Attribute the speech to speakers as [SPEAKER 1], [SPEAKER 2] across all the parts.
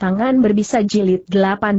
[SPEAKER 1] tangan berbisa jilid 18.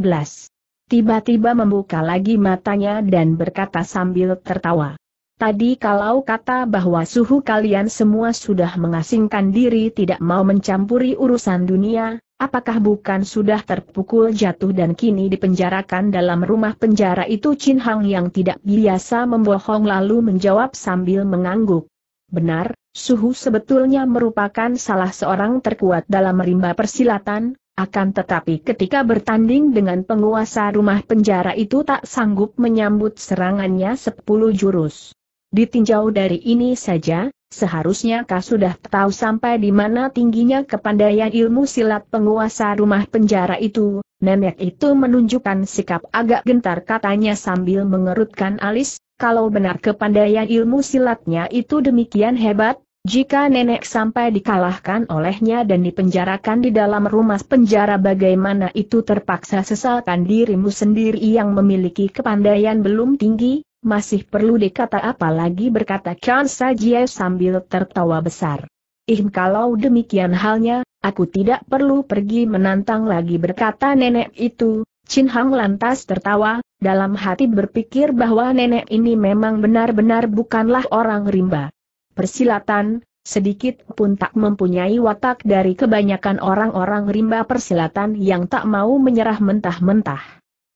[SPEAKER 1] Tiba-tiba membuka lagi matanya dan berkata sambil tertawa. Tadi kalau kata bahwa suhu kalian semua sudah mengasingkan diri tidak mau mencampuri urusan dunia, apakah bukan sudah terpukul jatuh dan kini dipenjarakan dalam rumah penjara itu Chin Hang yang tidak biasa membohong lalu menjawab sambil mengangguk. Benar, Suhu sebetulnya merupakan salah seorang terkuat dalam rimba persilatan, akan tetapi ketika bertanding dengan penguasa rumah penjara itu tak sanggup menyambut serangannya sepuluh jurus. Ditinjau dari ini saja, seharusnya kau sudah tahu sampai di mana tingginya kepandaian ilmu silat penguasa rumah penjara itu, nenek itu menunjukkan sikap agak gentar katanya sambil mengerutkan alis, kalau benar kepandaian ilmu silatnya itu demikian hebat, jika nenek sampai dikalahkan olehnya dan dipenjarakan di dalam rumah penjara bagaimana itu terpaksa sesalkan dirimu sendiri yang memiliki kepandaian belum tinggi, masih perlu dikata apalagi berkata Chan Sajie sambil tertawa besar. Ih kalau demikian halnya, aku tidak perlu pergi menantang lagi berkata nenek itu, Chin Hang lantas tertawa, dalam hati berpikir bahwa nenek ini memang benar-benar bukanlah orang rimba persilatan, sedikit pun tak mempunyai watak dari kebanyakan orang-orang rimba persilatan yang tak mau menyerah mentah-mentah.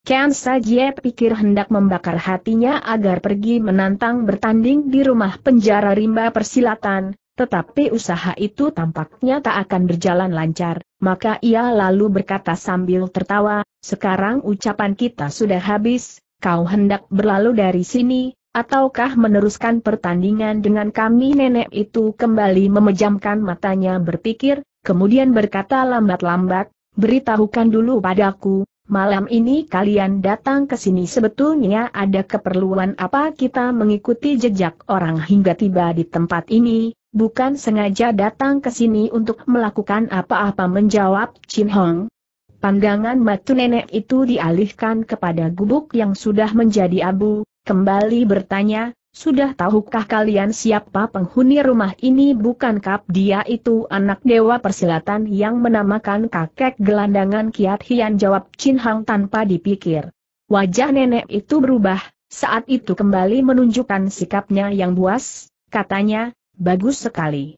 [SPEAKER 1] Ken Sajie pikir hendak membakar hatinya agar pergi menantang bertanding di rumah penjara rimba persilatan, tetapi usaha itu tampaknya tak akan berjalan lancar, maka ia lalu berkata sambil tertawa, sekarang ucapan kita sudah habis, kau hendak berlalu dari sini, Ataukah meneruskan pertandingan dengan kami nenek itu kembali memejamkan matanya berpikir, kemudian berkata lambat-lambat, beritahukan dulu padaku, malam ini kalian datang ke sini sebetulnya ada keperluan apa kita mengikuti jejak orang hingga tiba di tempat ini, bukan sengaja datang ke sini untuk melakukan apa-apa menjawab Chin Hong. Pandangan matu nenek itu dialihkan kepada gubuk yang sudah menjadi abu, Kembali bertanya, sudah tahukah kalian siapa penghuni rumah ini Bukankah dia itu anak dewa persilatan yang menamakan kakek gelandangan Kiat Hian jawab Chin Hang tanpa dipikir. Wajah nenek itu berubah, saat itu kembali menunjukkan sikapnya yang buas, katanya, bagus sekali.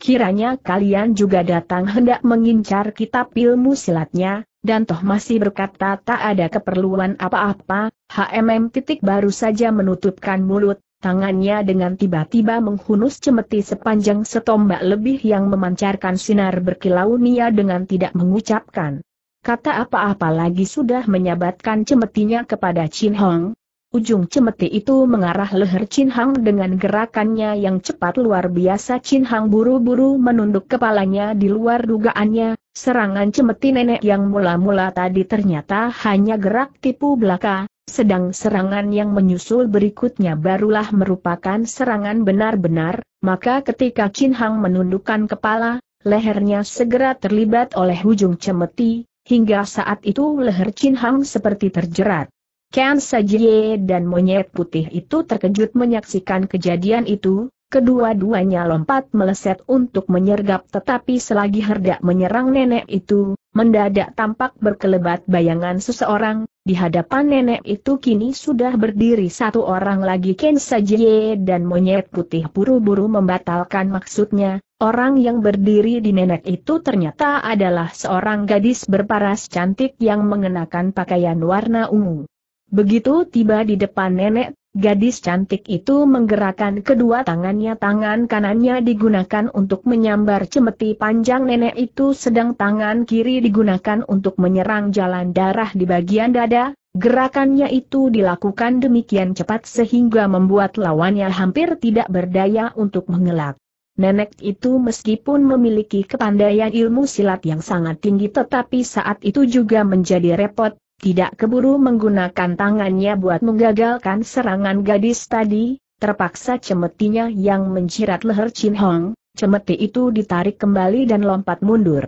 [SPEAKER 1] Kiranya kalian juga datang hendak mengincar kitab ilmu silatnya, dan toh masih berkata tak ada keperluan apa-apa, HMM titik baru saja menutupkan mulut, tangannya dengan tiba-tiba menghunus cemeti sepanjang setombak lebih yang memancarkan sinar berkilau nia dengan tidak mengucapkan. Kata apa-apa lagi sudah menyabatkan cemetinya kepada Chin Hong. Ujung cemeti itu mengarah leher Chin Hong dengan gerakannya yang cepat luar biasa Chin Hong buru-buru menunduk kepalanya di luar dugaannya, Serangan cemeti nenek yang mula-mula tadi ternyata hanya gerak tipu belaka, sedang serangan yang menyusul berikutnya barulah merupakan serangan benar-benar, maka ketika Chin Hang menundukkan kepala, lehernya segera terlibat oleh ujung cemeti, hingga saat itu leher Chin Hang seperti terjerat. Kian Sajie dan monyet putih itu terkejut menyaksikan kejadian itu, Kedua-duanya lompat meleset untuk menyergap tetapi selagi herdak menyerang nenek itu, mendadak tampak berkelebat bayangan seseorang, di hadapan nenek itu kini sudah berdiri satu orang lagi Ken Sajie dan monyet putih buru-buru membatalkan maksudnya, orang yang berdiri di nenek itu ternyata adalah seorang gadis berparas cantik yang mengenakan pakaian warna ungu. Begitu tiba di depan nenek, Gadis cantik itu menggerakkan kedua tangannya tangan kanannya digunakan untuk menyambar cemeti panjang nenek itu sedang tangan kiri digunakan untuk menyerang jalan darah di bagian dada, gerakannya itu dilakukan demikian cepat sehingga membuat lawannya hampir tidak berdaya untuk mengelak. Nenek itu meskipun memiliki kepandaian ilmu silat yang sangat tinggi tetapi saat itu juga menjadi repot, tidak keburu menggunakan tangannya buat menggagalkan serangan gadis tadi, terpaksa cemetinya yang mencirat leher Chin Hong, cemeti itu ditarik kembali dan lompat mundur.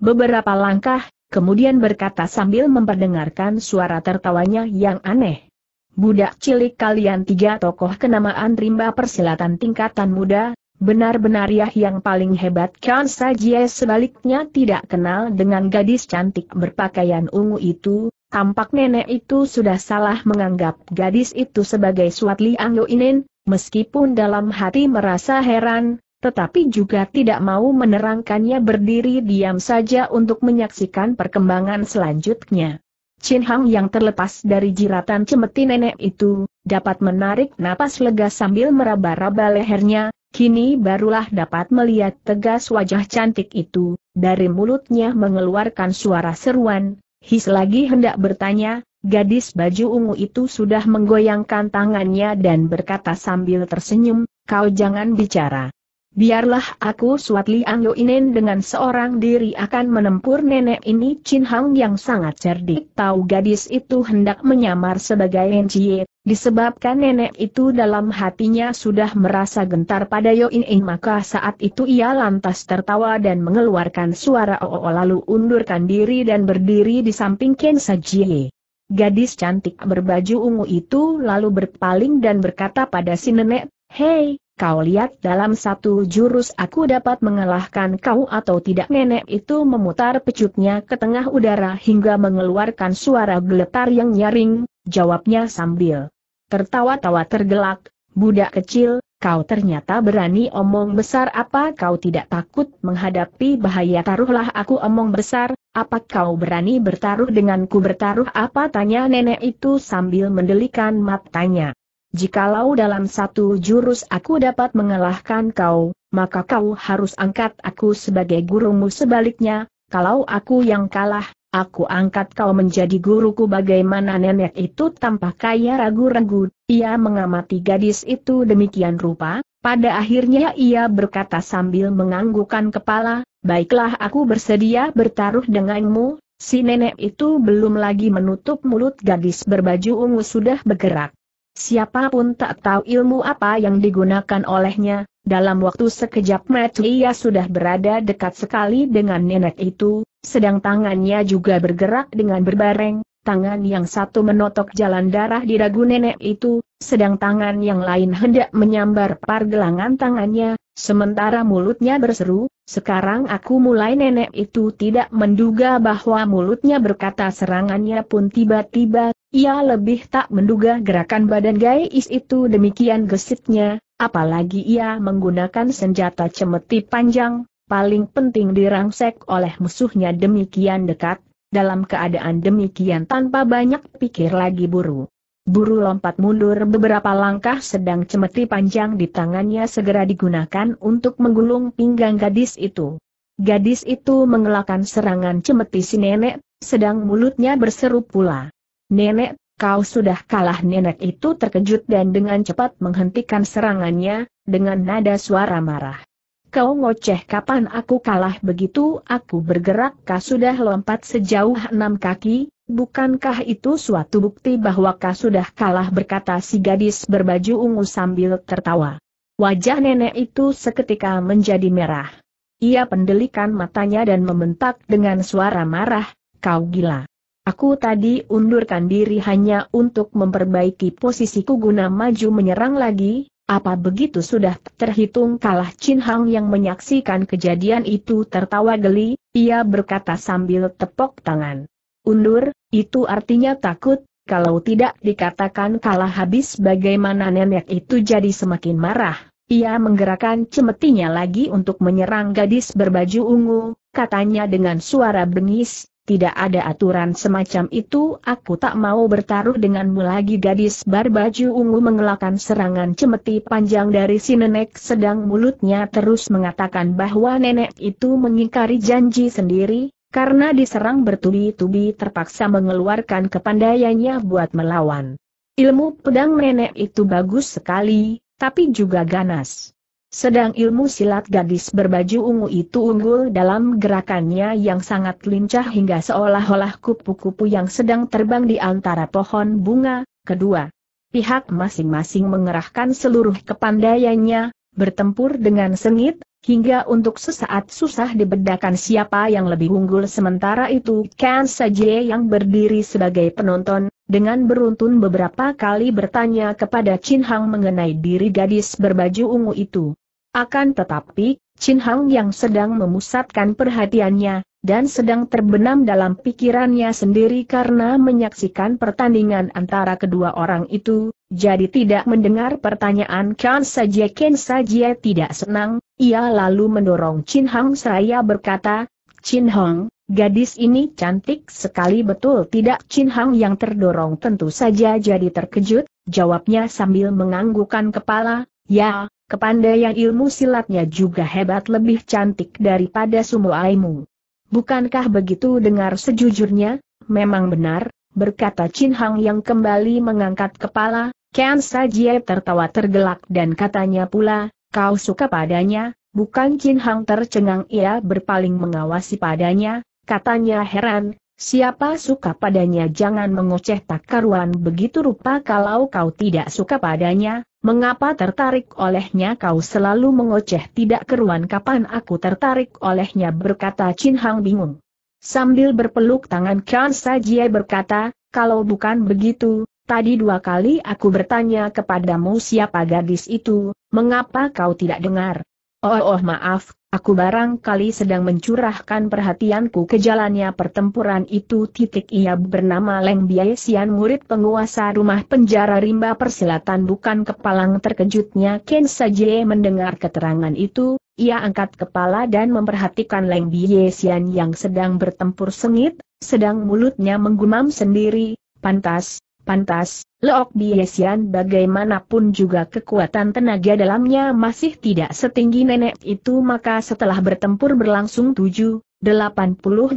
[SPEAKER 1] Beberapa langkah, kemudian berkata sambil memperdengarkan suara tertawanya yang aneh. Budak cilik kalian tiga tokoh kenamaan rimba persilatan tingkatan muda, Benar-benar Yah yang paling hebat kan saja sebaliknya tidak kenal dengan gadis cantik berpakaian ungu itu, Tampak nenek itu sudah salah menganggap gadis itu sebagai Suatli Anggo Inen, meskipun dalam hati merasa heran, tetapi juga tidak mau menerangkannya berdiri diam saja untuk menyaksikan perkembangan selanjutnya. Chin Hang yang terlepas dari jiratan cemeti nenek itu, dapat menarik napas lega sambil meraba-raba lehernya, kini barulah dapat melihat tegas wajah cantik itu, dari mulutnya mengeluarkan suara seruan, His lagi hendak bertanya, gadis baju ungu itu sudah menggoyangkan tangannya dan berkata sambil tersenyum, kau jangan bicara. Biarlah aku Suat Liang Yoinen dengan seorang diri akan menempur nenek ini Chin Hang yang sangat cerdik tahu gadis itu hendak menyamar sebagai Encie, disebabkan nenek itu dalam hatinya sudah merasa gentar pada Yoinen maka saat itu ia lantas tertawa dan mengeluarkan suara oo lalu undurkan diri dan berdiri di samping Ken Sajie. Gadis cantik berbaju ungu itu lalu berpaling dan berkata pada si nenek, Hei, Kau lihat dalam satu jurus aku dapat mengalahkan kau atau tidak nenek itu memutar pecutnya ke tengah udara hingga mengeluarkan suara geletar yang nyaring, jawabnya sambil tertawa-tawa tergelak, budak kecil, kau ternyata berani omong besar apa kau tidak takut menghadapi bahaya taruhlah aku omong besar, apa kau berani bertaruh denganku bertaruh apa tanya nenek itu sambil mendelikan matanya. Jikalau dalam satu jurus aku dapat mengalahkan kau, maka kau harus angkat aku sebagai gurumu sebaliknya, kalau aku yang kalah, aku angkat kau menjadi guruku bagaimana nenek itu tanpa kaya ragu-ragu, ia mengamati gadis itu demikian rupa, pada akhirnya ia berkata sambil menganggukan kepala, baiklah aku bersedia bertaruh denganmu, si nenek itu belum lagi menutup mulut gadis berbaju ungu sudah bergerak. Siapapun tak tahu ilmu apa yang digunakan olehnya, dalam waktu sekejap mata ia sudah berada dekat sekali dengan nenek itu, sedang tangannya juga bergerak dengan berbareng, tangan yang satu menotok jalan darah di dagu nenek itu, sedang tangan yang lain hendak menyambar pergelangan tangannya, sementara mulutnya berseru, sekarang aku mulai nenek itu tidak menduga bahwa mulutnya berkata serangannya pun tiba-tiba ia lebih tak menduga gerakan badan Gais itu demikian gesitnya, apalagi ia menggunakan senjata cemeti panjang, paling penting dirangsek oleh musuhnya demikian dekat, dalam keadaan demikian tanpa banyak pikir lagi buru. Buru lompat mundur beberapa langkah sedang cemeti panjang di tangannya segera digunakan untuk menggulung pinggang gadis itu. Gadis itu mengelakkan serangan cemeti si nenek, sedang mulutnya berseru pula. Nenek, kau sudah kalah nenek itu terkejut dan dengan cepat menghentikan serangannya, dengan nada suara marah. Kau ngoceh kapan aku kalah begitu aku bergerak kau sudah lompat sejauh enam kaki, bukankah itu suatu bukti bahwa kau sudah kalah berkata si gadis berbaju ungu sambil tertawa. Wajah nenek itu seketika menjadi merah. Ia pendelikan matanya dan membentak dengan suara marah, kau gila. Aku tadi undurkan diri hanya untuk memperbaiki posisiku guna maju menyerang lagi, apa begitu sudah terhitung kalah Chin Hang yang menyaksikan kejadian itu tertawa geli, ia berkata sambil tepok tangan. Undur, itu artinya takut, kalau tidak dikatakan kalah habis bagaimana nenek itu jadi semakin marah. Ia menggerakkan cemetinya lagi untuk menyerang gadis berbaju ungu, katanya dengan suara bengis, tidak ada aturan semacam itu, aku tak mau bertaruh denganmu lagi gadis barbaju ungu mengelakkan serangan cemeti panjang dari si nenek sedang mulutnya terus mengatakan bahwa nenek itu mengingkari janji sendiri, karena diserang bertubi-tubi terpaksa mengeluarkan kepandaiannya buat melawan. Ilmu pedang nenek itu bagus sekali, tapi juga ganas. Sedang ilmu silat gadis berbaju ungu itu unggul dalam gerakannya yang sangat lincah hingga seolah-olah kupu-kupu yang sedang terbang di antara pohon bunga. Kedua, pihak masing-masing mengerahkan seluruh kepandaiannya, bertempur dengan sengit, hingga untuk sesaat susah dibedakan siapa yang lebih unggul sementara itu Ken Sajie yang berdiri sebagai penonton, dengan beruntun beberapa kali bertanya kepada Chin Hang mengenai diri gadis berbaju ungu itu. Akan tetapi, Chin Hang yang sedang memusatkan perhatiannya, dan sedang terbenam dalam pikirannya sendiri karena menyaksikan pertandingan antara kedua orang itu, jadi tidak mendengar pertanyaan Kan saja Ken saja tidak senang, ia lalu mendorong Chin Hang seraya berkata, Chin Hong, gadis ini cantik sekali betul tidak Chin Hang yang terdorong tentu saja jadi terkejut, jawabnya sambil menganggukan kepala, ya, Kepandaian ilmu silatnya juga hebat lebih cantik daripada Aimu. Bukankah begitu dengar sejujurnya? Memang benar, berkata Chin Hang yang kembali mengangkat kepala, Ken Sajie tertawa tergelak dan katanya pula, kau suka padanya, bukan Chin Hang tercengang ia berpaling mengawasi padanya, katanya heran, Siapa suka padanya jangan mengoceh tak karuan begitu rupa kalau kau tidak suka padanya, mengapa tertarik olehnya kau selalu mengoceh tidak keruan kapan aku tertarik olehnya berkata Chin Hang bingung. Sambil berpeluk tangan Kan Sajie berkata, kalau bukan begitu, tadi dua kali aku bertanya kepadamu siapa gadis itu, mengapa kau tidak dengar? Oh, oh, oh maaf, Aku barangkali sedang mencurahkan perhatianku ke jalannya pertempuran itu titik ia bernama Leng Biai Sian murid penguasa rumah penjara rimba persilatan bukan kepalang terkejutnya Ken Sajie mendengar keterangan itu, ia angkat kepala dan memperhatikan Leng Biai Sian yang sedang bertempur sengit, sedang mulutnya menggumam sendiri, pantas, Pantas, Leok Biesian bagaimanapun juga kekuatan tenaga dalamnya masih tidak setinggi nenek itu maka setelah bertempur berlangsung 7, 80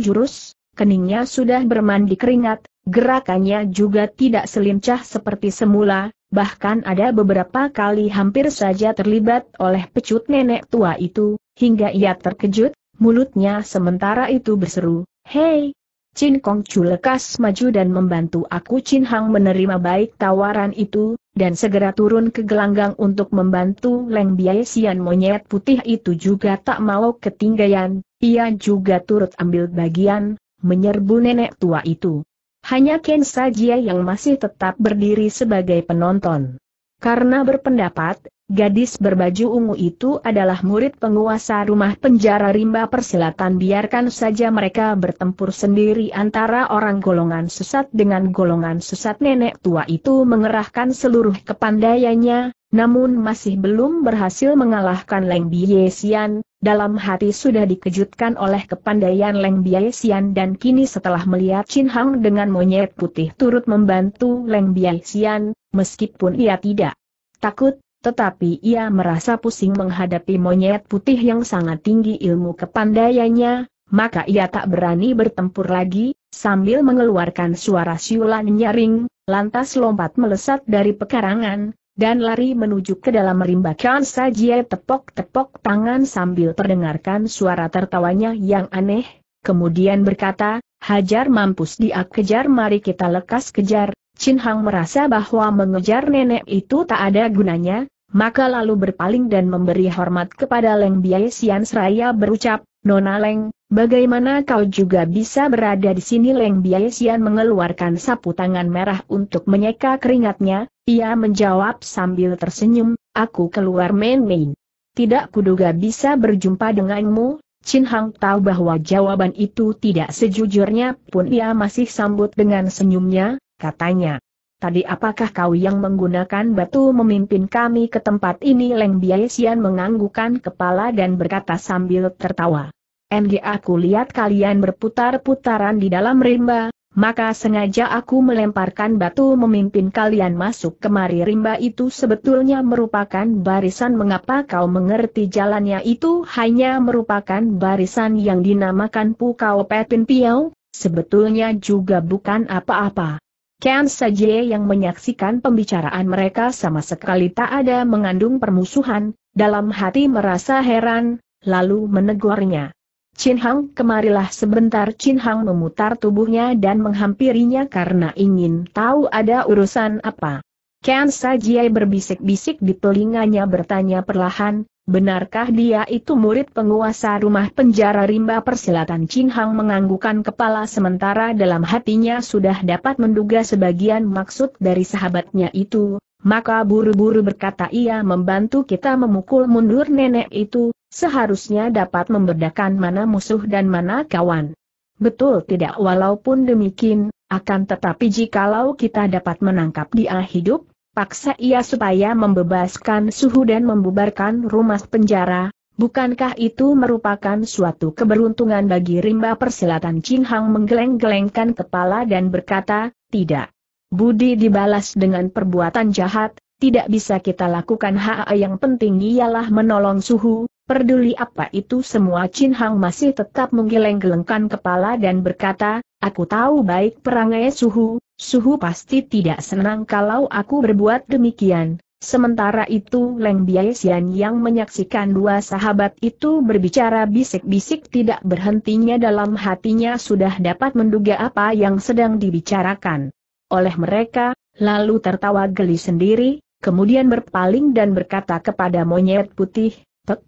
[SPEAKER 1] jurus, keningnya sudah bermandi keringat, gerakannya juga tidak selincah seperti semula, bahkan ada beberapa kali hampir saja terlibat oleh pecut nenek tua itu, hingga ia terkejut, mulutnya sementara itu berseru, Hei, Chin Kong Chu lekas maju dan membantu aku Chin Hang menerima baik tawaran itu, dan segera turun ke gelanggang untuk membantu Leng Biai Sian monyet putih itu juga tak mau ketinggalan, ia juga turut ambil bagian, menyerbu nenek tua itu. Hanya Ken saja yang masih tetap berdiri sebagai penonton. Karena berpendapat, Gadis berbaju ungu itu adalah murid penguasa rumah penjara rimba persilatan biarkan saja mereka bertempur sendiri antara orang golongan sesat dengan golongan sesat nenek tua itu mengerahkan seluruh kepandaiannya, namun masih belum berhasil mengalahkan Leng Biesian, dalam hati sudah dikejutkan oleh kepandaian Leng Biesian dan kini setelah melihat Chin Hang dengan monyet putih turut membantu Leng Biesian, meskipun ia tidak takut, tetapi ia merasa pusing menghadapi monyet putih yang sangat tinggi ilmu kepandaiannya, maka ia tak berani bertempur lagi, sambil mengeluarkan suara siulan nyaring, lantas lompat melesat dari pekarangan, dan lari menuju ke dalam merimbakan saja tepok-tepok tangan sambil terdengarkan suara tertawanya yang aneh, kemudian berkata, hajar mampus dia kejar mari kita lekas kejar, Chin Hang merasa bahwa mengejar nenek itu tak ada gunanya, maka lalu berpaling dan memberi hormat kepada Leng Biai Sian Seraya berucap, Nona Leng, bagaimana kau juga bisa berada di sini Leng Biai Sian mengeluarkan sapu tangan merah untuk menyeka keringatnya, ia menjawab sambil tersenyum, aku keluar main-main. Tidak kuduga bisa berjumpa denganmu, Chin Hang tahu bahwa jawaban itu tidak sejujurnya pun ia masih sambut dengan senyumnya, katanya. Tadi apakah kau yang menggunakan batu memimpin kami ke tempat ini? Leng Biaisian menganggukan kepala dan berkata sambil tertawa. MG aku lihat kalian berputar-putaran di dalam rimba, maka sengaja aku melemparkan batu memimpin kalian masuk kemari rimba itu sebetulnya merupakan barisan mengapa kau mengerti jalannya itu hanya merupakan barisan yang dinamakan Pukau Petin Piau, sebetulnya juga bukan apa-apa. Ken Sajie yang menyaksikan pembicaraan mereka sama sekali tak ada mengandung permusuhan, dalam hati merasa heran, lalu menegurnya. Chin Hang kemarilah sebentar Chin Hang memutar tubuhnya dan menghampirinya karena ingin tahu ada urusan apa. Ken Sajiai berbisik-bisik di telinganya bertanya perlahan, benarkah dia itu murid penguasa rumah penjara rimba persilatan Ching Hang menganggukan kepala sementara dalam hatinya sudah dapat menduga sebagian maksud dari sahabatnya itu, maka buru-buru berkata ia membantu kita memukul mundur nenek itu, seharusnya dapat membedakan mana musuh dan mana kawan. Betul tidak walaupun demikian, akan tetapi jikalau kita dapat menangkap dia hidup, Paksa ia supaya membebaskan suhu dan membubarkan rumah penjara, bukankah itu merupakan suatu keberuntungan bagi rimba persilatan Ching Hang menggeleng-gelengkan kepala dan berkata, tidak. Budi dibalas dengan perbuatan jahat, tidak bisa kita lakukan hak yang penting ialah menolong suhu, Perduli apa itu semua Chin Hang masih tetap menggeleng-gelengkan kepala dan berkata, aku tahu baik perangai suhu, Suhu pasti tidak senang kalau aku berbuat demikian. Sementara itu Leng Biaisian yang menyaksikan dua sahabat itu berbicara bisik-bisik tidak berhentinya dalam hatinya sudah dapat menduga apa yang sedang dibicarakan oleh mereka, lalu tertawa geli sendiri, kemudian berpaling dan berkata kepada monyet putih, Pek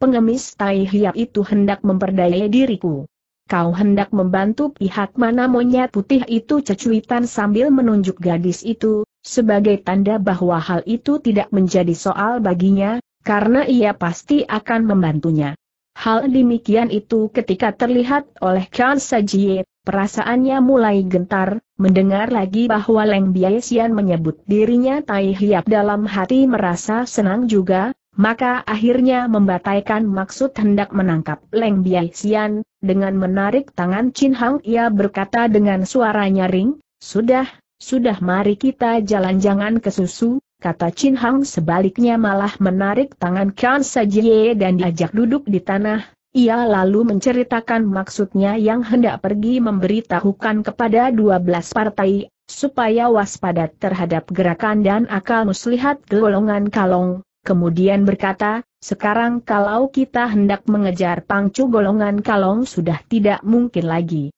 [SPEAKER 1] pengemis tai hiap itu hendak memperdaya diriku kau hendak membantu pihak mana monyet putih itu cecuitan sambil menunjuk gadis itu, sebagai tanda bahwa hal itu tidak menjadi soal baginya, karena ia pasti akan membantunya. Hal demikian itu ketika terlihat oleh Kang Sajie, perasaannya mulai gentar, mendengar lagi bahwa Leng Biaisian menyebut dirinya Tai Hiap dalam hati merasa senang juga, maka akhirnya membataikan maksud hendak menangkap Leng Biai Xian, dengan menarik tangan Chin Hang ia berkata dengan suara nyaring, Sudah, sudah mari kita jalan jangan ke susu, kata Chin Hang sebaliknya malah menarik tangan Kan Sajie dan diajak duduk di tanah, ia lalu menceritakan maksudnya yang hendak pergi memberitahukan kepada 12 partai, supaya waspada terhadap gerakan dan akal muslihat golongan kalong, kemudian berkata, sekarang kalau kita hendak mengejar pangcu golongan kalong sudah tidak mungkin lagi.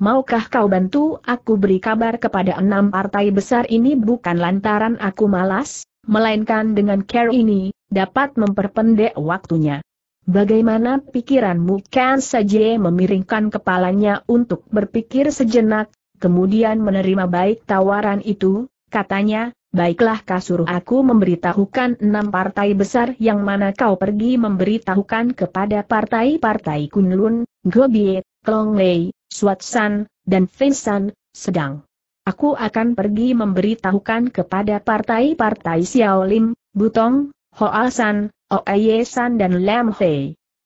[SPEAKER 1] Maukah kau bantu aku beri kabar kepada enam partai besar ini bukan lantaran aku malas, melainkan dengan care ini, dapat memperpendek waktunya. Bagaimana pikiranmu Kan saja memiringkan kepalanya untuk berpikir sejenak, kemudian menerima baik tawaran itu, katanya, Baiklah kau aku memberitahukan enam partai besar yang mana kau pergi memberitahukan kepada partai-partai Kunlun, Gobie, Klonglei, Swatsan, dan Fensan, sedang. Aku akan pergi memberitahukan kepada partai-partai Xiaolim, Butong, Hoasan, Oeyesan dan Lam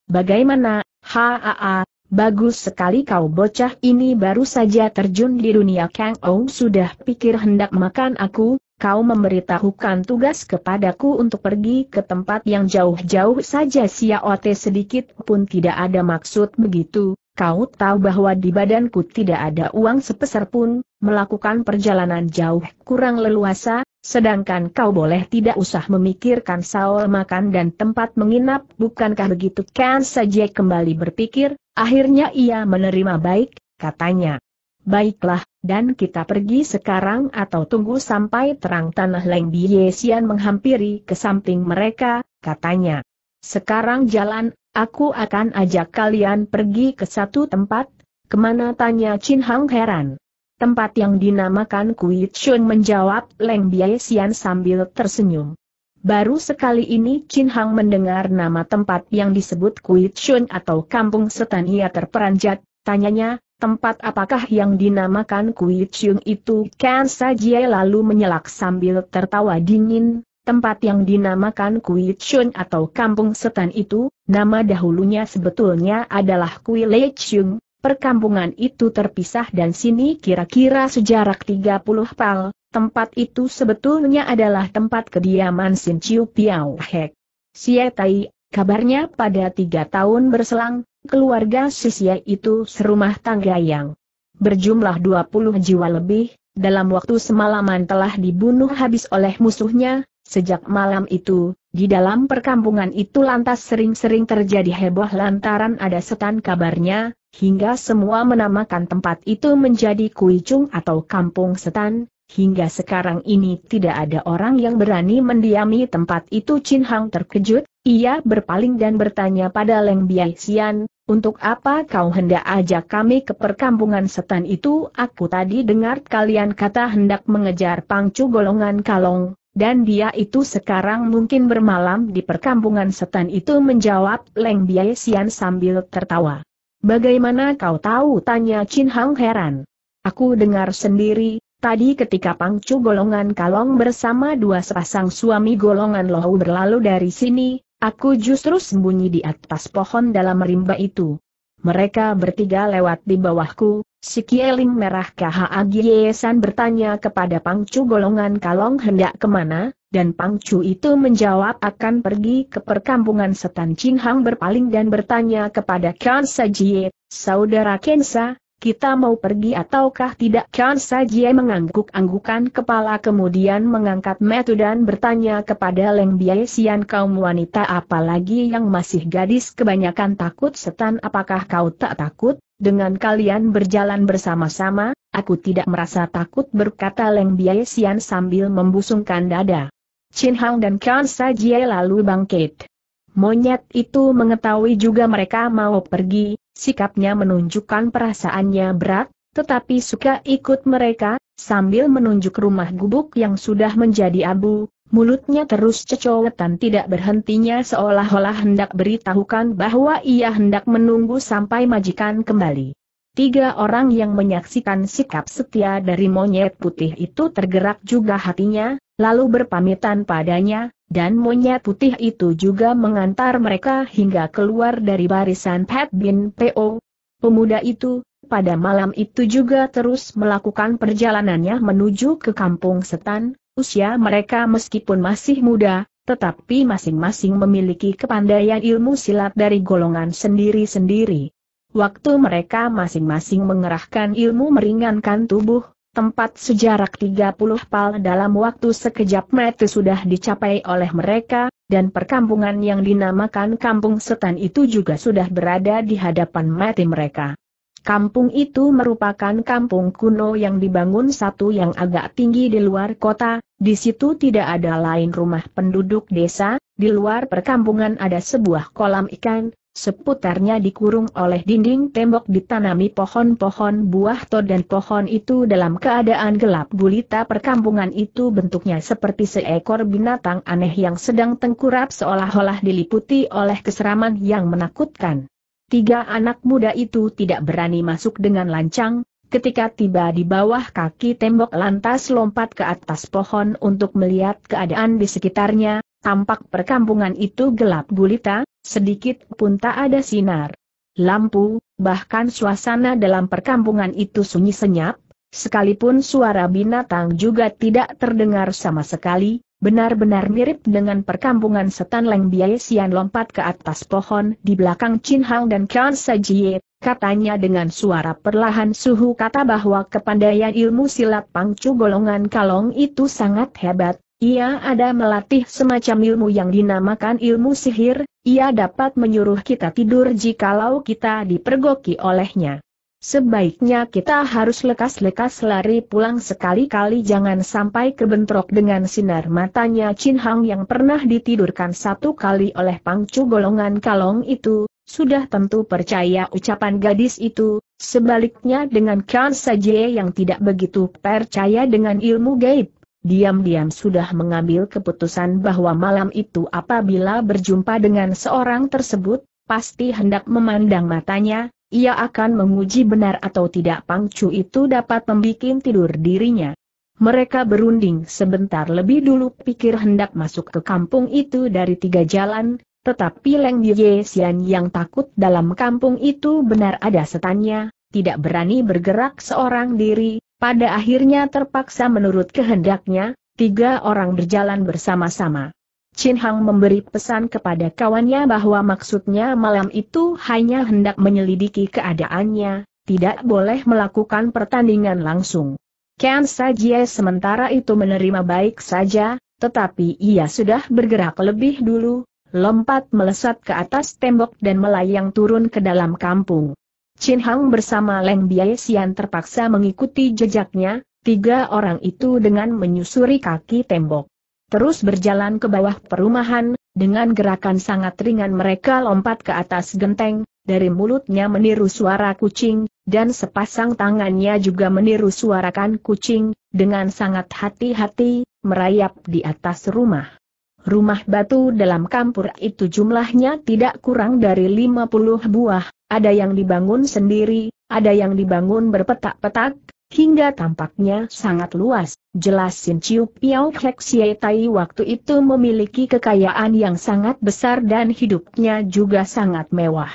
[SPEAKER 1] Bagaimana, haa, Bagus sekali kau bocah ini baru saja terjun di dunia Kang Ou sudah pikir hendak makan aku, kau memberitahukan tugas kepadaku untuk pergi ke tempat yang jauh-jauh saja Xiaote sedikit pun tidak ada maksud begitu, kau tahu bahwa di badanku tidak ada uang sepeser pun, melakukan perjalanan jauh kurang leluasa, sedangkan kau boleh tidak usah memikirkan saul makan dan tempat menginap, bukankah begitu kan saja kembali berpikir, akhirnya ia menerima baik, katanya, Baiklah, dan kita pergi sekarang atau tunggu sampai terang tanah Leng Biesian menghampiri ke samping mereka, katanya. Sekarang jalan, aku akan ajak kalian pergi ke satu tempat, kemana tanya Chin Hang heran. Tempat yang dinamakan Kui Shun menjawab Leng Biesian sambil tersenyum. Baru sekali ini Chin Hang mendengar nama tempat yang disebut Kui Shun atau Kampung setan ia terperanjat, tanyanya, Tempat apakah yang dinamakan Kui Chung itu? Kan Sajie lalu menyelak sambil tertawa dingin, tempat yang dinamakan Kui Chung atau Kampung Setan itu, nama dahulunya sebetulnya adalah Kui Le Chung. Perkampungan itu terpisah dan sini kira-kira sejarak 30 pal, tempat itu sebetulnya adalah tempat kediaman Sin Chiu Piao Hek. Sietai, kabarnya pada tiga tahun berselang, Keluarga Sisya itu serumah tangga yang berjumlah 20 jiwa lebih, dalam waktu semalaman telah dibunuh habis oleh musuhnya, sejak malam itu, di dalam perkampungan itu lantas sering-sering terjadi heboh lantaran ada setan kabarnya, hingga semua menamakan tempat itu menjadi Kuicung atau Kampung Setan, hingga sekarang ini tidak ada orang yang berani mendiami tempat itu Chin Hang terkejut, ia berpaling dan bertanya pada Leng Biai Xian, untuk apa kau hendak ajak kami ke perkampungan setan itu? Aku tadi dengar kalian kata hendak mengejar pangcu golongan kalong, dan dia itu sekarang mungkin bermalam di perkampungan setan itu menjawab Leng Biai Sian sambil tertawa. Bagaimana kau tahu? Tanya Chin Hang heran. Aku dengar sendiri, tadi ketika pangcu golongan kalong bersama dua sepasang suami golongan lohu berlalu dari sini, Aku justru sembunyi di atas pohon dalam rimba itu. Mereka bertiga lewat di bawahku, si Kieling Merah KHA Giesan bertanya kepada Pangcu golongan kalong hendak kemana, dan Pangcu itu menjawab akan pergi ke perkampungan setan Cinghang berpaling dan bertanya kepada Kansa Jie, saudara Kensa, kita mau pergi ataukah tidak? Chan Sajie mengangguk-anggukan kepala kemudian mengangkat metu dan bertanya kepada Leng Biaisian kaum wanita apalagi yang masih gadis kebanyakan takut setan apakah kau tak takut? Dengan kalian berjalan bersama-sama, aku tidak merasa takut berkata Leng Biaisian sambil membusungkan dada. Chin Hang dan Kan Sajie lalu bangkit. Monyet itu mengetahui juga mereka mau pergi, Sikapnya menunjukkan perasaannya berat, tetapi suka ikut mereka, sambil menunjuk rumah gubuk yang sudah menjadi abu, mulutnya terus cecowetan tidak berhentinya seolah-olah hendak beritahukan bahwa ia hendak menunggu sampai majikan kembali. Tiga orang yang menyaksikan sikap setia dari monyet putih itu tergerak juga hatinya, lalu berpamitan padanya, dan monyet putih itu juga mengantar mereka hingga keluar dari barisan Pat Bin Po. Pemuda itu, pada malam itu juga terus melakukan perjalanannya menuju ke kampung setan, usia mereka meskipun masih muda, tetapi masing-masing memiliki kepandaian ilmu silat dari golongan sendiri-sendiri. Waktu mereka masing-masing mengerahkan ilmu meringankan tubuh, tempat sejarak 30 pal dalam waktu sekejap mata sudah dicapai oleh mereka, dan perkampungan yang dinamakan Kampung Setan itu juga sudah berada di hadapan mata mereka. Kampung itu merupakan kampung kuno yang dibangun satu yang agak tinggi di luar kota, di situ tidak ada lain rumah penduduk desa, di luar perkampungan ada sebuah kolam ikan, Seputarnya dikurung oleh dinding tembok ditanami pohon-pohon buah tod dan pohon itu dalam keadaan gelap gulita perkampungan itu bentuknya seperti seekor binatang aneh yang sedang tengkurap seolah-olah diliputi oleh keseraman yang menakutkan. Tiga anak muda itu tidak berani masuk dengan lancang, ketika tiba di bawah kaki tembok lantas lompat ke atas pohon untuk melihat keadaan di sekitarnya, Tampak perkampungan itu gelap gulita, sedikit pun tak ada sinar. Lampu, bahkan suasana dalam perkampungan itu sunyi senyap, sekalipun suara binatang juga tidak terdengar sama sekali, benar-benar mirip dengan perkampungan setan Leng Biai Sian lompat ke atas pohon di belakang Chin Hang dan Kian Sajie, katanya dengan suara perlahan suhu kata bahwa kepandaian ilmu silat pangcu golongan kalong itu sangat hebat, ia ada melatih semacam ilmu yang dinamakan ilmu sihir, ia dapat menyuruh kita tidur jikalau kita dipergoki olehnya. Sebaiknya kita harus lekas-lekas lari pulang sekali-kali jangan sampai kebentrok dengan sinar matanya Chin Hang yang pernah ditidurkan satu kali oleh pangcu golongan kalong itu, sudah tentu percaya ucapan gadis itu, sebaliknya dengan Kang Sajie yang tidak begitu percaya dengan ilmu gaib, diam-diam sudah mengambil keputusan bahwa malam itu apabila berjumpa dengan seorang tersebut, pasti hendak memandang matanya, ia akan menguji benar atau tidak pangcu itu dapat membuat tidur dirinya. Mereka berunding sebentar lebih dulu pikir hendak masuk ke kampung itu dari tiga jalan, tetapi Leng Ye Xian yang takut dalam kampung itu benar ada setannya, tidak berani bergerak seorang diri, pada akhirnya terpaksa menurut kehendaknya, tiga orang berjalan bersama-sama. Chin Hang memberi pesan kepada kawannya bahwa maksudnya malam itu hanya hendak menyelidiki keadaannya, tidak boleh melakukan pertandingan langsung. Ken Sajie sementara itu menerima baik saja, tetapi ia sudah bergerak lebih dulu, lompat melesat ke atas tembok dan melayang turun ke dalam kampung. Chin Hang bersama Leng Biai terpaksa mengikuti jejaknya, tiga orang itu dengan menyusuri kaki tembok. Terus berjalan ke bawah perumahan, dengan gerakan sangat ringan mereka lompat ke atas genteng, dari mulutnya meniru suara kucing, dan sepasang tangannya juga meniru suarakan kucing, dengan sangat hati-hati, merayap di atas rumah. Rumah batu dalam kampur itu jumlahnya tidak kurang dari 50 buah, ada yang dibangun sendiri, ada yang dibangun berpetak-petak, hingga tampaknya sangat luas. Jelas Sin Chiu Piao Hek Xie Tai waktu itu memiliki kekayaan yang sangat besar dan hidupnya juga sangat mewah.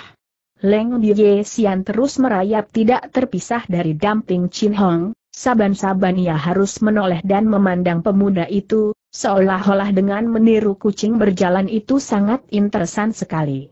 [SPEAKER 1] Leng Bie Xian terus merayap tidak terpisah dari Damping Chin Hong, saban-saban ia harus menoleh dan memandang pemuda itu, seolah-olah dengan meniru kucing berjalan itu sangat interesan sekali.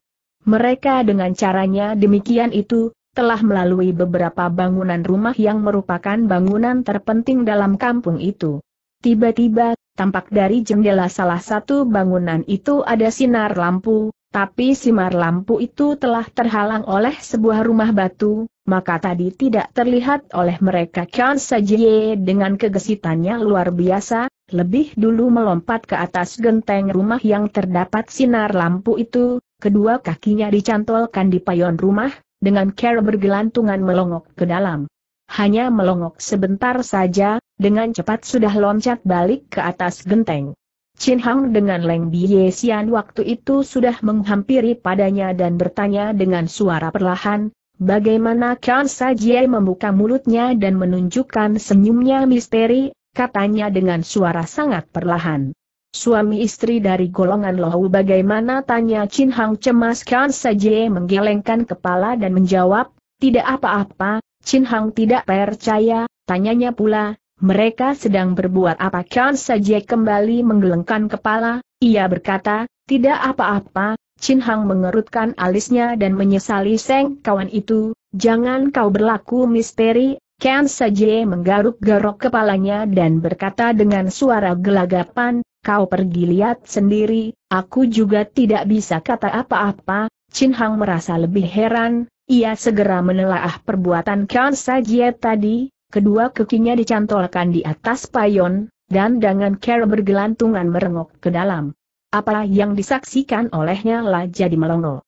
[SPEAKER 1] Mereka dengan caranya demikian itu, telah melalui beberapa bangunan rumah yang merupakan bangunan terpenting dalam kampung itu. Tiba-tiba, tampak dari jendela salah satu bangunan itu ada sinar lampu, tapi sinar lampu itu telah terhalang oleh sebuah rumah batu, maka tadi tidak terlihat oleh mereka Kian saja dengan kegesitannya luar biasa, lebih dulu melompat ke atas genteng rumah yang terdapat sinar lampu itu, kedua kakinya dicantolkan di payon rumah, dengan cara bergelantungan melongok ke dalam. Hanya melongok sebentar saja, dengan cepat sudah loncat balik ke atas genteng. Chin Hang dengan Leng Biye Xian waktu itu sudah menghampiri padanya dan bertanya dengan suara perlahan, bagaimana Kan Sajie membuka mulutnya dan menunjukkan senyumnya misteri, katanya dengan suara sangat perlahan. Suami istri dari golongan Lohu bagaimana tanya Chin Hang cemaskan saja menggelengkan kepala dan menjawab, tidak apa-apa, Chin Hang tidak percaya, tanyanya pula, mereka sedang berbuat apa kan saja kembali menggelengkan kepala, ia berkata, tidak apa-apa, Chin Hang mengerutkan alisnya dan menyesali seng kawan itu, jangan kau berlaku misteri, Ken Sajie menggaruk-garuk kepalanya dan berkata dengan suara gelagapan, kau pergi lihat sendiri, aku juga tidak bisa kata apa-apa, Chin Hang merasa lebih heran, ia segera menelaah perbuatan Ken Sajie tadi, kedua kekinya dicantolkan di atas payon, dan dengan care bergelantungan merengok ke dalam. Apa yang disaksikan olehnya lah jadi melongo.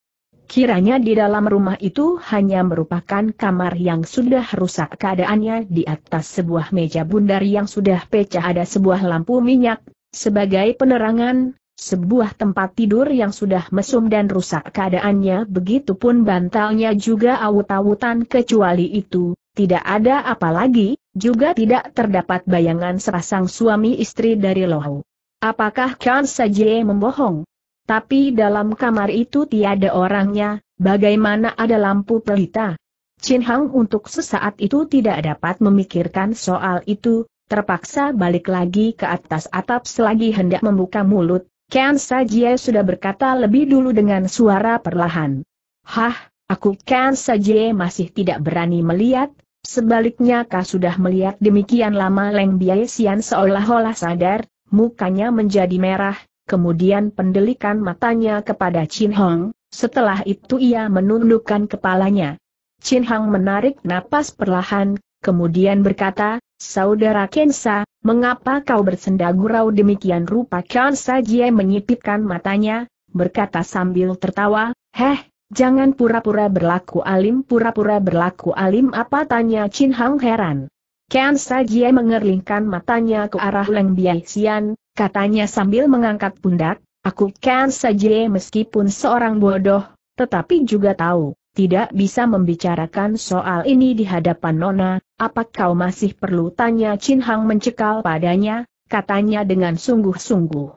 [SPEAKER 1] Kiranya di dalam rumah itu hanya merupakan kamar yang sudah rusak keadaannya di atas sebuah meja bundar yang sudah pecah ada sebuah lampu minyak, sebagai penerangan, sebuah tempat tidur yang sudah mesum dan rusak keadaannya begitupun bantalnya juga awut-awutan kecuali itu, tidak ada apalagi juga tidak terdapat bayangan serasang suami istri dari Lohau. Apakah kansa Sajie membohong? Tapi dalam kamar itu tiada orangnya, bagaimana ada lampu pelita? Chin Hang untuk sesaat itu tidak dapat memikirkan soal itu, terpaksa balik lagi ke atas atap selagi hendak membuka mulut. Ken Sajie sudah berkata lebih dulu dengan suara perlahan. Hah, aku Ken Sajie masih tidak berani melihat, Sebaliknya kau sudah melihat demikian lama Leng Biaisian seolah-olah sadar, mukanya menjadi merah, kemudian pendelikan matanya kepada Chin Hong, setelah itu ia menundukkan kepalanya. Chin Hong menarik napas perlahan, kemudian berkata, Saudara Kensa, mengapa kau bersenda gurau demikian rupa Kensa Jie menyipitkan matanya, berkata sambil tertawa, Heh, jangan pura-pura berlaku alim pura-pura berlaku alim apa tanya Chin Hang heran. Kensa Jie mengerlingkan matanya ke arah Leng Biai Xian, katanya sambil mengangkat pundak, aku kan saja meskipun seorang bodoh, tetapi juga tahu, tidak bisa membicarakan soal ini di hadapan Nona, apa kau masih perlu tanya Chin Hang mencekal padanya, katanya dengan sungguh-sungguh.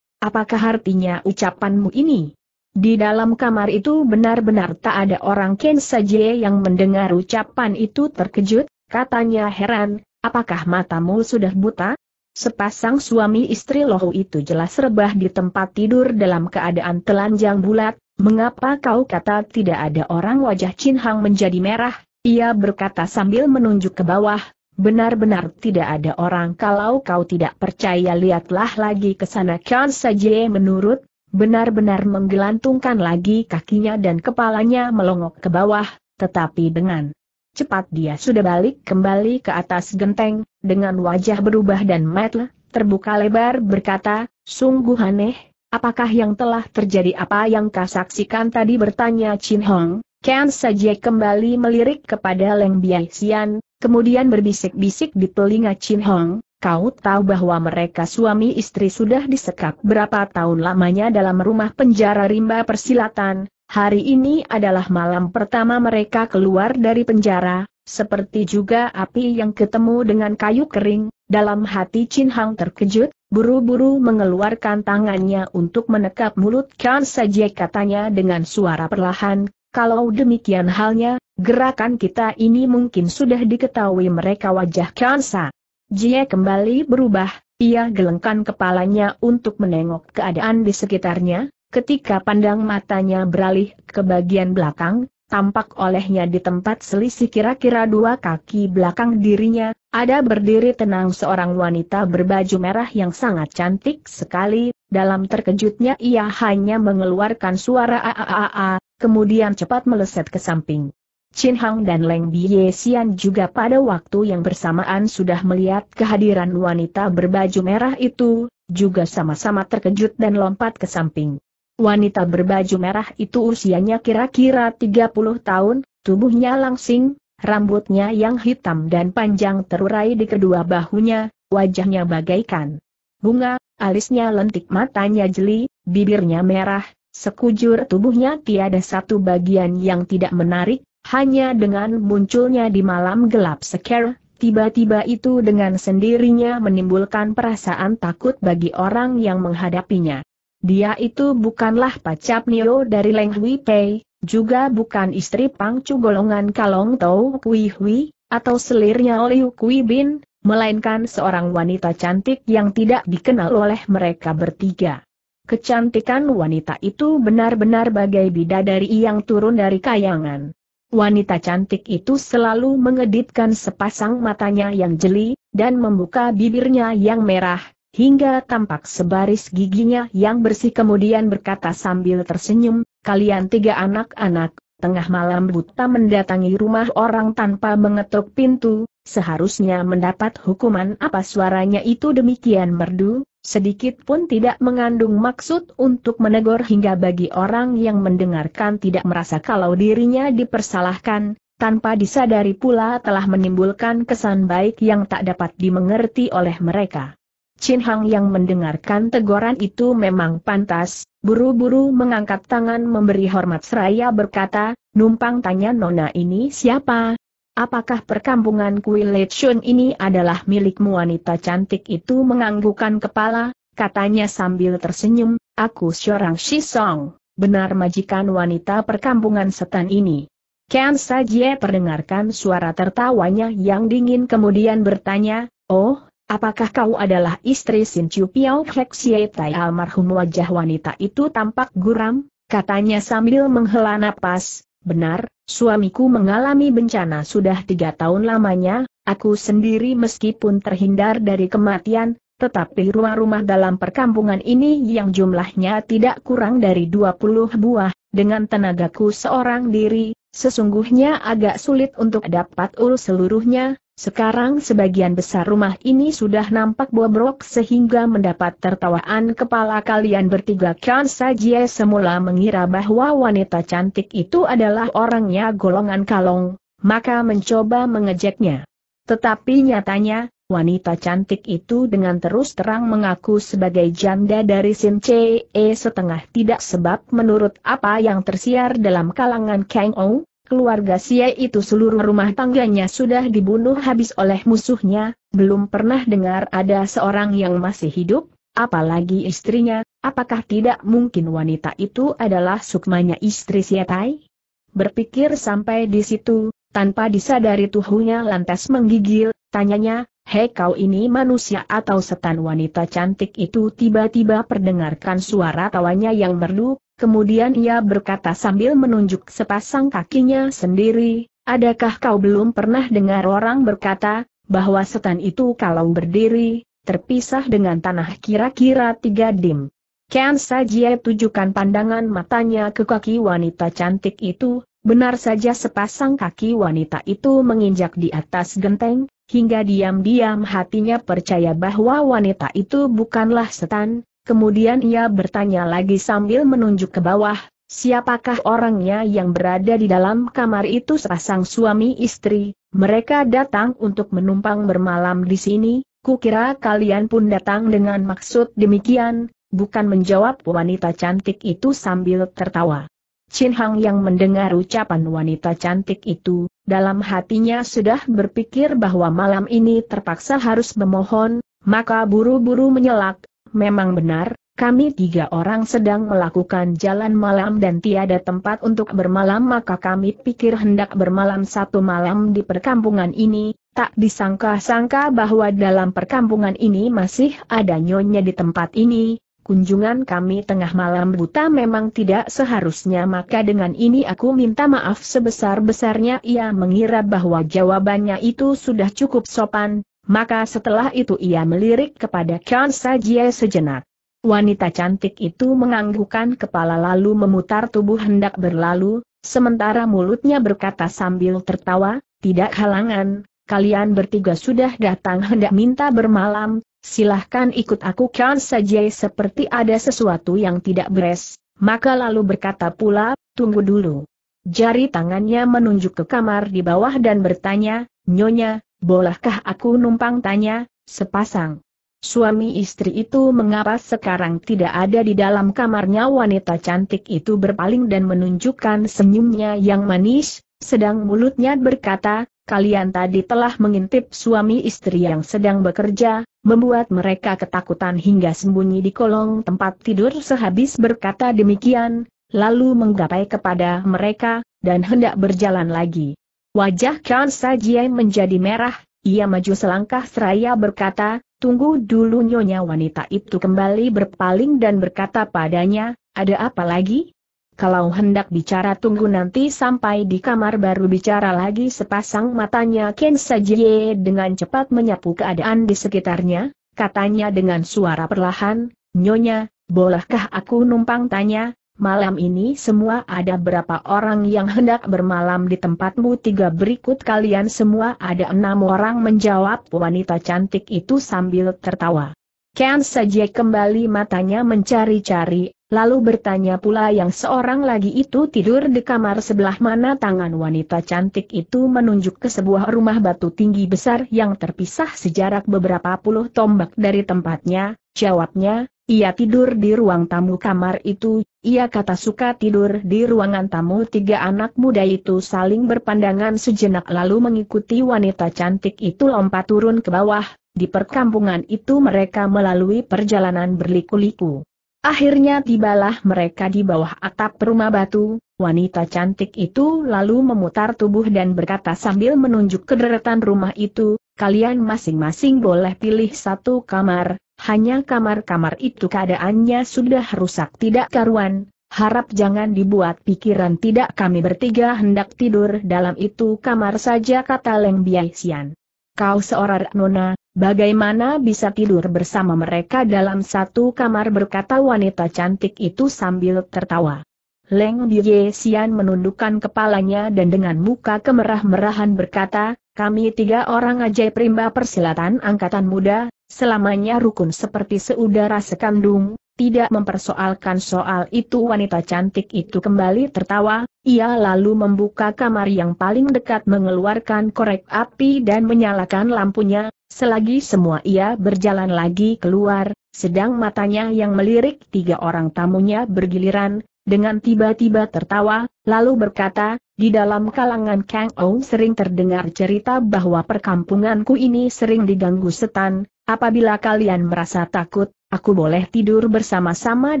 [SPEAKER 1] Apakah artinya ucapanmu ini? Di dalam kamar itu benar-benar tak ada orang Ken saja yang mendengar ucapan itu terkejut, katanya heran, apakah matamu sudah buta? Sepasang suami istri lohu itu jelas rebah di tempat tidur dalam keadaan telanjang bulat, mengapa kau kata tidak ada orang wajah Chin Hang menjadi merah, ia berkata sambil menunjuk ke bawah, benar-benar tidak ada orang kalau kau tidak percaya lihatlah lagi ke sana kan saja menurut, benar-benar menggelantungkan lagi kakinya dan kepalanya melongok ke bawah, tetapi dengan Cepat dia sudah balik kembali ke atas genteng, dengan wajah berubah dan metle, terbuka lebar berkata, sungguh aneh, apakah yang telah terjadi apa yang kau saksikan tadi bertanya Chin Hong, Ken saja kembali melirik kepada Leng Biai Xian, kemudian berbisik-bisik di telinga Chin Hong, kau tahu bahwa mereka suami istri sudah disekap berapa tahun lamanya dalam rumah penjara rimba persilatan, Hari ini adalah malam pertama mereka keluar dari penjara, seperti juga api yang ketemu dengan kayu kering, dalam hati Chin Hang terkejut, buru-buru mengeluarkan tangannya untuk menekap mulut Kan saja katanya dengan suara perlahan, kalau demikian halnya, gerakan kita ini mungkin sudah diketahui mereka wajah Kansa. Jie kembali berubah, ia gelengkan kepalanya untuk menengok keadaan di sekitarnya, Ketika pandang matanya beralih ke bagian belakang, tampak olehnya di tempat selisih kira-kira dua kaki belakang dirinya, ada berdiri tenang seorang wanita berbaju merah yang sangat cantik sekali, dalam terkejutnya ia hanya mengeluarkan suara aaaa, kemudian cepat meleset ke samping. Chin Hang dan Leng Biye Xian juga pada waktu yang bersamaan sudah melihat kehadiran wanita berbaju merah itu, juga sama-sama terkejut dan lompat ke samping. Wanita berbaju merah itu usianya kira-kira 30 tahun, tubuhnya langsing, rambutnya yang hitam dan panjang terurai di kedua bahunya, wajahnya bagaikan bunga, alisnya lentik matanya jeli, bibirnya merah, sekujur tubuhnya tiada satu bagian yang tidak menarik, hanya dengan munculnya di malam gelap seker, tiba-tiba itu dengan sendirinya menimbulkan perasaan takut bagi orang yang menghadapinya. Dia itu bukanlah pacap Nio dari Leng Hui Pei, juga bukan istri pangcu golongan Kalong Tau Kui Hui, atau selirnya Liu Kui Bin, melainkan seorang wanita cantik yang tidak dikenal oleh mereka bertiga. Kecantikan wanita itu benar-benar bagai bidadari yang turun dari kayangan. Wanita cantik itu selalu mengedipkan sepasang matanya yang jeli, dan membuka bibirnya yang merah, hingga tampak sebaris giginya yang bersih kemudian berkata sambil tersenyum, kalian tiga anak-anak, tengah malam buta mendatangi rumah orang tanpa mengetuk pintu, seharusnya mendapat hukuman apa suaranya itu demikian merdu, sedikit pun tidak mengandung maksud untuk menegur hingga bagi orang yang mendengarkan tidak merasa kalau dirinya dipersalahkan, tanpa disadari pula telah menimbulkan kesan baik yang tak dapat dimengerti oleh mereka. Chin Hang yang mendengarkan teguran itu memang pantas, buru-buru mengangkat tangan memberi hormat seraya berkata, numpang tanya nona ini siapa? Apakah perkampungan Kui Lechun ini adalah milikmu wanita cantik itu menganggukan kepala, katanya sambil tersenyum, aku seorang Shi Song, benar majikan wanita perkampungan setan ini. Ken saja perdengarkan suara tertawanya yang dingin kemudian bertanya, oh, Apakah kau adalah istri Sin Chiu Piao Hek Tai almarhum wajah wanita itu tampak guram? Katanya sambil menghela napas, benar, suamiku mengalami bencana sudah tiga tahun lamanya, aku sendiri meskipun terhindar dari kematian, tetapi rumah-rumah dalam perkampungan ini yang jumlahnya tidak kurang dari 20 buah, dengan tenagaku seorang diri, sesungguhnya agak sulit untuk dapat urus seluruhnya, sekarang sebagian besar rumah ini sudah nampak bobrok sehingga mendapat tertawaan kepala kalian bertiga kan saja semula mengira bahwa wanita cantik itu adalah orangnya golongan kalong, maka mencoba mengejeknya. Tetapi nyatanya, wanita cantik itu dengan terus terang mengaku sebagai janda dari Sin Chee setengah tidak sebab menurut apa yang tersiar dalam kalangan Kang Ong, Keluarga Sia itu seluruh rumah tangganya sudah dibunuh habis oleh musuhnya, belum pernah dengar ada seorang yang masih hidup, apalagi istrinya, apakah tidak mungkin wanita itu adalah sukmanya istri Tai? Berpikir sampai di situ, tanpa disadari tuhunya lantas menggigil, tanyanya, Hei kau ini manusia atau setan wanita cantik itu tiba-tiba perdengarkan suara tawanya yang merdu, kemudian ia berkata sambil menunjuk sepasang kakinya sendiri, adakah kau belum pernah dengar orang berkata, bahwa setan itu kalau berdiri, terpisah dengan tanah kira-kira tiga dim. Kian saja tujukan pandangan matanya ke kaki wanita cantik itu, Benar saja sepasang kaki wanita itu menginjak di atas genteng, hingga diam-diam hatinya percaya bahwa wanita itu bukanlah setan, kemudian ia bertanya lagi sambil menunjuk ke bawah, siapakah orangnya yang berada di dalam kamar itu sepasang suami istri, mereka datang untuk menumpang bermalam di sini, kukira kalian pun datang dengan maksud demikian, bukan menjawab wanita cantik itu sambil tertawa. Chin Hang yang mendengar ucapan wanita cantik itu, dalam hatinya sudah berpikir bahwa malam ini terpaksa harus memohon, maka buru-buru menyelak, memang benar, kami tiga orang sedang melakukan jalan malam dan tiada tempat untuk bermalam maka kami pikir hendak bermalam satu malam di perkampungan ini, tak disangka-sangka bahwa dalam perkampungan ini masih ada nyonya di tempat ini, kunjungan kami tengah malam buta memang tidak seharusnya maka dengan ini aku minta maaf sebesar-besarnya ia mengira bahwa jawabannya itu sudah cukup sopan, maka setelah itu ia melirik kepada Kang Sajie sejenak. Wanita cantik itu menganggukkan kepala lalu memutar tubuh hendak berlalu, sementara mulutnya berkata sambil tertawa, tidak halangan, kalian bertiga sudah datang hendak minta bermalam, Silahkan ikut aku kan saja seperti ada sesuatu yang tidak beres, maka lalu berkata pula, tunggu dulu. Jari tangannya menunjuk ke kamar di bawah dan bertanya, Nyonya, bolehkah aku numpang tanya, sepasang? Suami istri itu mengapa sekarang tidak ada di dalam kamarnya wanita cantik itu berpaling dan menunjukkan senyumnya yang manis, sedang mulutnya berkata, kalian tadi telah mengintip suami istri yang sedang bekerja, membuat mereka ketakutan hingga sembunyi di kolong tempat tidur sehabis berkata demikian, lalu menggapai kepada mereka, dan hendak berjalan lagi. Wajah Khan Sajie menjadi merah, ia maju selangkah seraya berkata, tunggu dulu nyonya wanita itu kembali berpaling dan berkata padanya, ada apa lagi? Kalau hendak bicara tunggu nanti sampai di kamar baru bicara lagi sepasang matanya Ken Sajie dengan cepat menyapu keadaan di sekitarnya, katanya dengan suara perlahan, Nyonya, bolehkah aku numpang tanya, malam ini semua ada berapa orang yang hendak bermalam di tempatmu tiga berikut kalian semua ada enam orang menjawab wanita cantik itu sambil tertawa. Ken saja kembali matanya mencari-cari, lalu bertanya pula yang seorang lagi itu tidur di kamar sebelah mana tangan wanita cantik itu menunjuk ke sebuah rumah batu tinggi besar yang terpisah sejarak beberapa puluh tombak dari tempatnya, jawabnya, ia tidur di ruang tamu kamar itu, ia kata suka tidur di ruangan tamu tiga anak muda itu saling berpandangan sejenak lalu mengikuti wanita cantik itu lompat turun ke bawah, di perkampungan itu mereka melalui perjalanan berliku-liku. Akhirnya tibalah mereka di bawah atap rumah batu, wanita cantik itu lalu memutar tubuh dan berkata sambil menunjuk ke deretan rumah itu, kalian masing-masing boleh pilih satu kamar, hanya kamar-kamar itu keadaannya sudah rusak tidak karuan, Harap jangan dibuat pikiran tidak kami bertiga hendak tidur dalam itu kamar saja kata Leng Biaisian kau seorang nona, bagaimana bisa tidur bersama mereka dalam satu kamar berkata wanita cantik itu sambil tertawa. Leng Diye Xian menundukkan kepalanya dan dengan muka kemerah-merahan berkata, kami tiga orang ajaib rimba persilatan angkatan muda, selamanya rukun seperti seudara sekandung, tidak mempersoalkan soal itu wanita cantik itu kembali tertawa, ia lalu membuka kamar yang paling dekat mengeluarkan korek api dan menyalakan lampunya, selagi semua ia berjalan lagi keluar, sedang matanya yang melirik tiga orang tamunya bergiliran, dengan tiba-tiba tertawa, lalu berkata, di dalam kalangan Kang Ou sering terdengar cerita bahwa perkampunganku ini sering diganggu setan, apabila kalian merasa takut, Aku boleh tidur bersama-sama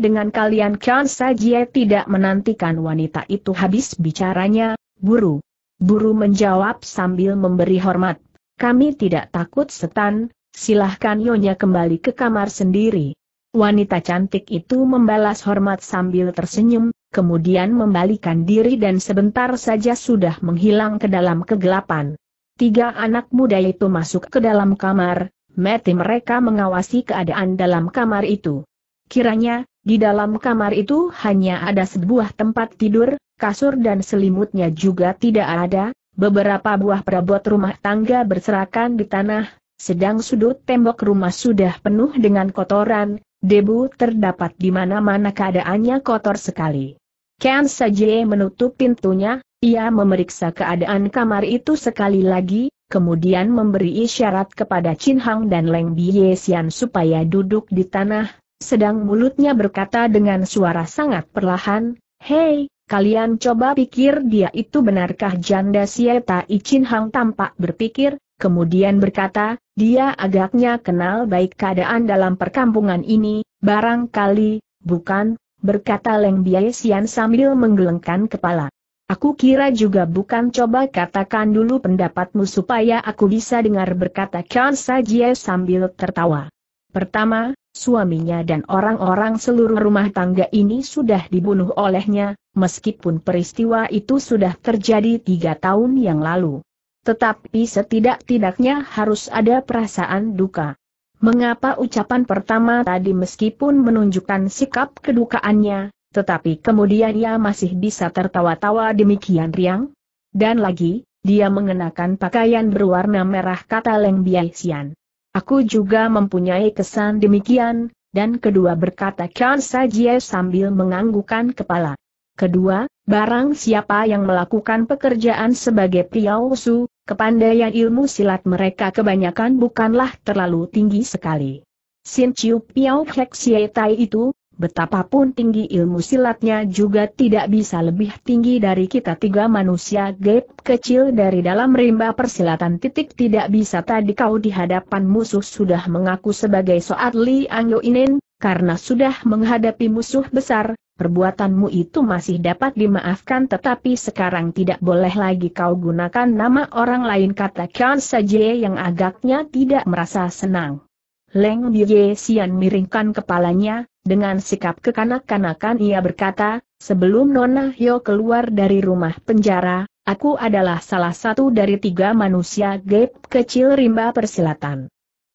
[SPEAKER 1] dengan kalian Chan Sajie tidak menantikan wanita itu habis bicaranya, buru. Buru menjawab sambil memberi hormat. Kami tidak takut setan, silahkan Yonya kembali ke kamar sendiri. Wanita cantik itu membalas hormat sambil tersenyum, kemudian membalikan diri dan sebentar saja sudah menghilang ke dalam kegelapan. Tiga anak muda itu masuk ke dalam kamar, mati mereka mengawasi keadaan dalam kamar itu. Kiranya, di dalam kamar itu hanya ada sebuah tempat tidur, kasur dan selimutnya juga tidak ada, beberapa buah perabot rumah tangga berserakan di tanah, sedang sudut tembok rumah sudah penuh dengan kotoran, debu terdapat di mana-mana keadaannya kotor sekali. Ken saja menutup pintunya, ia memeriksa keadaan kamar itu sekali lagi, kemudian memberi isyarat kepada Chin Hang dan Leng Biye Xian supaya duduk di tanah, sedang mulutnya berkata dengan suara sangat perlahan, Hei, kalian coba pikir dia itu benarkah janda Sieta I Chin Hang tampak berpikir, kemudian berkata, dia agaknya kenal baik keadaan dalam perkampungan ini, barangkali, bukan, berkata Leng Biye Xian sambil menggelengkan kepala. Aku kira juga bukan coba katakan dulu pendapatmu supaya aku bisa dengar berkata Kansa Jie sambil tertawa. Pertama, suaminya dan orang-orang seluruh rumah tangga ini sudah dibunuh olehnya, meskipun peristiwa itu sudah terjadi tiga tahun yang lalu. Tetapi setidak-tidaknya harus ada perasaan duka. Mengapa ucapan pertama tadi meskipun menunjukkan sikap kedukaannya, tetapi kemudian ia masih bisa tertawa-tawa demikian riang. Dan lagi, dia mengenakan pakaian berwarna merah kata Leng Biaisian. Aku juga mempunyai kesan demikian, dan kedua berkata Chan Sajie sambil menganggukan kepala. Kedua, barang siapa yang melakukan pekerjaan sebagai priausu, kepandaian ilmu silat mereka kebanyakan bukanlah terlalu tinggi sekali. Sin Chiu Piao Hek Tai itu, Betapapun tinggi ilmu silatnya juga tidak bisa lebih tinggi dari kita tiga manusia gap kecil dari dalam rimba persilatan titik tidak bisa tadi kau di hadapan musuh sudah mengaku sebagai Soat Li Angyo Inin, karena sudah menghadapi musuh besar, perbuatanmu itu masih dapat dimaafkan tetapi sekarang tidak boleh lagi kau gunakan nama orang lain kata Kian saja yang agaknya tidak merasa senang. Leng Biye Sian miringkan kepalanya, dengan sikap kekanak-kanakan ia berkata, sebelum Nona Hyo keluar dari rumah penjara, aku adalah salah satu dari tiga manusia gap kecil rimba persilatan.